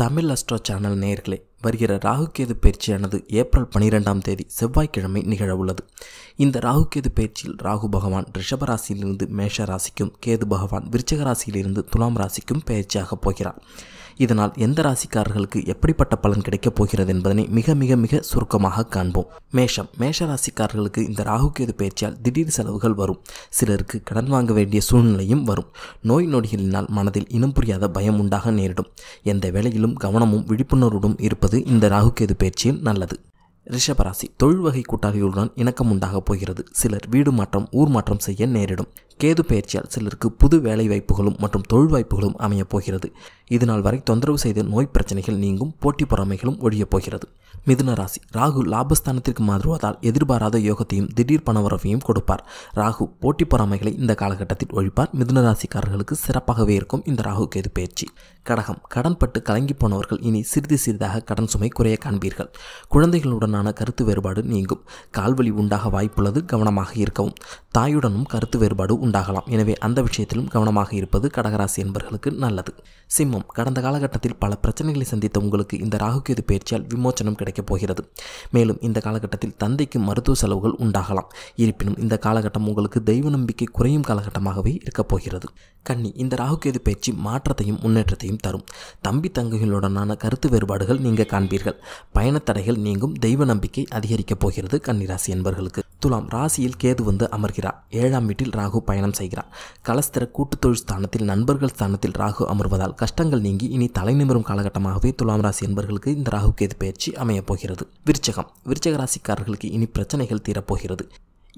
Tamil astro channel நேர்களே வருகிற ராகுகேது பயிற்சியானது ஏப்ரல் பனிரெண்டாம் தேதி செவ்வாய்க்கிழமை நிகழவுள்ளது இந்த ராகுகேது பயிற்சியில் ராகு பகவான் ரிஷபராசியிலிருந்து மேஷ ராசிக்கும் கேது பகவான் விருச்சக ராசியிலிருந்து துலாம் ராசிக்கும் பயிற்சியாகப் போகிறார் இதனால் எந்த ராசிக்காரர்களுக்கு எப்படிப்பட்ட பலன் கிடைக்கப் போகிறது என்பதனை மிக மிக மிக சுருக்கமாக காண்போம் மேஷம் மேஷ ராசிக்காரர்களுக்கு இந்த கேது பயிற்சியால் திடீர் செலவுகள் வரும் சிலருக்கு கடன் வாங்க வேண்டிய சூழ்நிலையும் வரும் நோய் நொடிகளினால் மனதில் இனம் புரியாத பயம் உண்டாக நேரிடும் எந்த வேளையிலும் கவனமும் விழிப்புணர்வுடன் இருப்பது இந்த கேது பயிற்சியில் நல்லது ரிஷபராசி தொழில் வகை கூட்டாளிகளுடன் இணக்கம் உண்டாகப் போகிறது சிலர் வீடு மாற்றம் ஊர் மாற்றம் செய்ய நேரிடும் கேது பயிற்சியால் சிலருக்கு புது வேலை வாய்ப்புகளும் மற்றும் தொழில் வாய்ப்புகளும் அமையப் போகிறது இதனால் வரை தொந்தரவு செய்த நோய் பிரச்சனைகள் நீங்கும் போட்டி பொறாமைகளும் ஒழியப் போகிறது மிதுன ராசி ராகு லாபஸ்தானத்திற்கு மாறுவதால் எதிர்பாராத யோகத்தையும் திடீர் பணவரவையும் கொடுப்பார் ராகு போட்டி பொறாமைகளை இந்த காலகட்டத்தில் ஒழிப்பார் மிதுன ராசிக்காரர்களுக்கு சிறப்பாகவே இருக்கும் இந்த ராகு கேது பயிற்சி கடகம் கடன்பட்டு கலங்கி போனவர்கள் இனி சிறிது சிறிதாக கடன் சுமை குறைய காண்பீர்கள் குழந்தைகளுடனான கருத்து வேறுபாடு நீங்கும் கால்வழி உண்டாக வாய்ப்புள்ளது கவனமாக இருக்கவும் தாயுடனும் கருத்து வேறுபாடு உண்டாகலாம் எனவே அந்த விஷயத்திலும் கவனமாக இருப்பது கடகராசி என்பவர்களுக்கு நல்லது சிம்மம் கடந்த காலகட்டத்தில் பல பிரச்சனைகளை சந்தித்த உங்களுக்கு இந்த ராகுகேது பயிற்சியால் விமோச்சனம் கிடைக்கப் போகிறது மேலும் இந்த காலகட்டத்தில் தந்தைக்கு மருத்துவ செலவுகள் உண்டாகலாம் இருப்பினும் இந்த காலகட்டம் உங்களுக்கு தெய்வ நம்பிக்கை குறையும் காலகட்டமாகவே இருக்கப் போகிறது கன்னி இந்த ராகுகேது பயிற்சி மாற்றத்தையும் முன்னேற்றத்தையும் தரும் தம்பி தங்கைகளுடனான கருத்து வேறுபாடுகள் நீங்கள் காண்பீர்கள் பயணத்தடைகள் நீங்கும் தெய்வ நம்பிக்கை அதிகரிக்கப் போகிறது கன்னிராசி என்பவர்களுக்கு துலாம் ராசியில் கேது வந்து அமர்கிறார் ஏழாம் வீட்டில் ராகு பயணம் செய்கிறார் கலஸ்திர கூட்டுத்தொழில் ஸ்தானத்தில் நண்பர்கள் ஸ்தானத்தில் ராகு அமர்வதால் கஷ்டங்கள் நீங்கி இனி தலை நிமிரும் காலகட்டமாகவே துலாம் ராசி என்பர்களுக்கு இந்த ராகு கேது பயிற்சி அமையப் போகிறது விருச்சகம் விருச்சக ராசிக்காரர்களுக்கு இனி பிரச்சனைகள் தீரப்போகிறது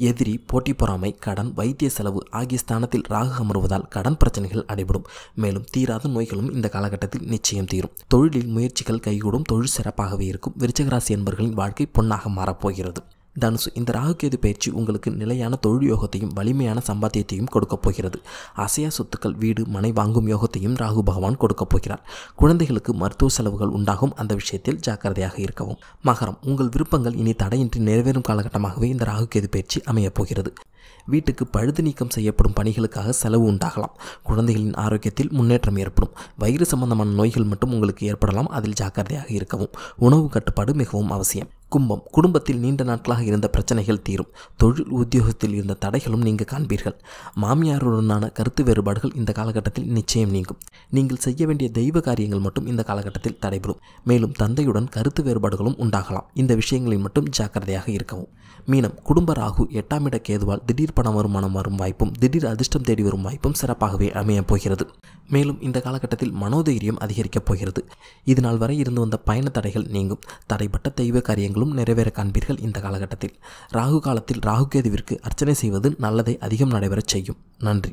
எதிரி போட்டி பொறாமை கடன் வைத்திய செலவு ஆகிய ஸ்தானத்தில் ராகு அமர்வதால் கடன் பிரச்சனைகள் அடைபடும் மேலும் தீராத நோய்களும் இந்த காலகட்டத்தில் நிச்சயம் தீரும் தொழிலில் முயற்சிகள் கைகூடும் தொழில் சிறப்பாகவே இருக்கும் விருச்சகராசி என்பர்களின் வாழ்க்கை பொன்னாக மாறப்போகிறது தனுசு இந்த ராகுகேது பயிற்சி உங்களுக்கு நிலையான தொழில் யோகத்தையும் வலிமையான சம்பாத்தியத்தையும் கொடுக்கப் போகிறது அசையா சொத்துக்கள் வீடு மனை வாங்கும் யோகத்தையும் ராகு பகவான் கொடுக்கப் போகிறார் குழந்தைகளுக்கு மருத்துவ செலவுகள் உண்டாகும் அந்த விஷயத்தில் ஜாக்கிரதையாக இருக்கவும் மகரம் உங்கள் விருப்பங்கள் இனி தடையின்றி நிறைவேறும் காலகட்டமாகவே இந்த ராகுகேது பயிற்சி அமையப் போகிறது வீட்டுக்கு பழுது நீக்கம் செய்யப்படும் பணிகளுக்காக செலவு உண்டாகலாம் குழந்தைகளின் ஆரோக்கியத்தில் முன்னேற்றம் ஏற்படும் வயிறு சம்பந்தமான நோய்கள் மட்டும் உங்களுக்கு ஏற்படலாம் அதில் ஜாக்கிரதையாக இருக்கவும் உணவு கட்டுப்பாடு மிகவும் அவசியம் கும்பம் குடும்பத்தில் நீண்ட நாட்களாக இருந்த பிரச்சனைகள் தீரும் தொழில் உத்தியோகத்தில் இருந்த தடைகளும் நீங்கள் காண்பீர்கள் மாமியாருடனான கருத்து வேறுபாடுகள் இந்த காலகட்டத்தில் நிச்சயம் நீங்கும் நீங்கள் செய்ய வேண்டிய தெய்வ காரியங்கள் மட்டும் இந்த காலகட்டத்தில் தடைபெறும் மேலும் தந்தையுடன் கருத்து வேறுபாடுகளும் உண்டாகலாம் இந்த விஷயங்களில் மட்டும் ஜாக்கிரதையாக இருக்கவும் மீனம் குடும்ப ராகு எட்டாம் இட கேதுவால் திடீர் பணம் வருமானம் வரும் வாய்ப்பும் திடீர் அதிர்ஷ்டம் தேடி வரும் வாய்ப்பும் சிறப்பாகவே அமையப் போகிறது மேலும் இந்த காலகட்டத்தில் மனோதைரியம் அதிகரிக்கப் போகிறது இதனால் வரை இருந்து வந்த பயண தடைகள் நீங்கும் தடைப்பட்ட தெய்வ காரியங்கள் பலன்களும் நிறைவேற காண்பீர்கள் இந்த காலகட்டத்தில் ராகு காலத்தில் ராகுகேதுவிற்கு அர்ச்சனை செய்வது நல்லதை அதிகம் நடைபெறச் செய்யும் நன்றி